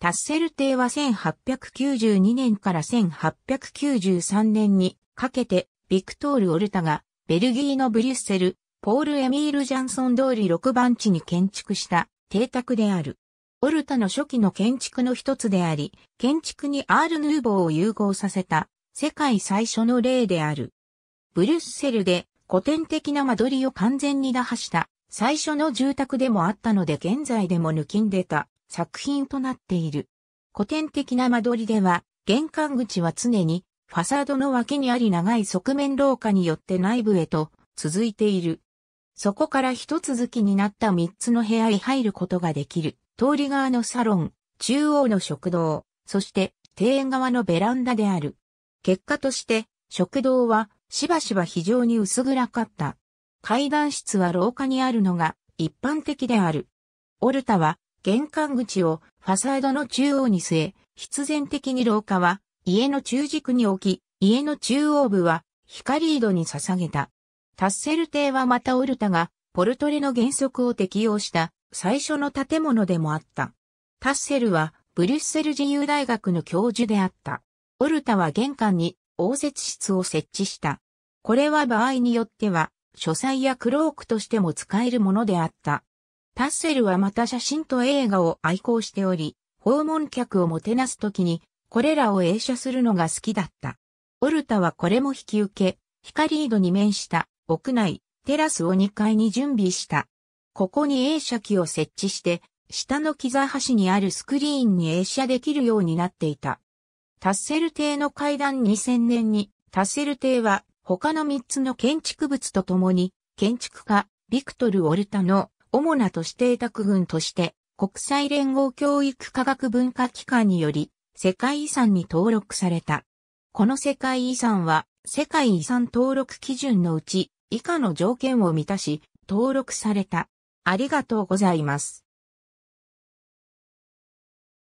タッセル帝は1892年から1893年にかけて、ビクトール・オルタが、ベルギーのブリュッセル、ポール・エミール・ジャンソン通り6番地に建築した邸宅である。オルタの初期の建築の一つであり、建築にアール・ヌーボーを融合させた、世界最初の例である。ブリュッセルで古典的な間取りを完全に打破した、最初の住宅でもあったので現在でも抜きんでた作品となっている。古典的な間取りでは、玄関口は常にファサードの脇にあり長い側面廊下によって内部へと続いている。そこから一続きになった三つの部屋へ入ることができる。通り側のサロン、中央の食堂、そして庭園側のベランダである。結果として食堂はしばしば非常に薄暗かった。階段室は廊下にあるのが一般的である。オルタは玄関口をファサードの中央に据え、必然的に廊下は家の中軸に置き、家の中央部は光井戸に捧げた。タッセル邸はまたオルタがポルトレの原則を適用した最初の建物でもあった。タッセルはブリュッセル自由大学の教授であった。オルタは玄関に応接室を設置した。これは場合によっては書斎やクロークとしても使えるものであった。タッセルはまた写真と映画を愛好しており、訪問客をもてなすときに、これらを映写するのが好きだった。オルタはこれも引き受け、光井戸に面した屋内、テラスを2階に準備した。ここに映写機を設置して、下の木座端にあるスクリーンに映写できるようになっていた。タッセル邸の階段2000年に、タッセル邸は他の3つの建築物とともに、建築家、ビクトル・オルタの主な都市邸宅群として、国際連合教育科学文化機関により、世界遺産に登録された。この世界遺産は、世界遺産登録基準のうち、以下の条件を満たし、登録された。ありがとうございます。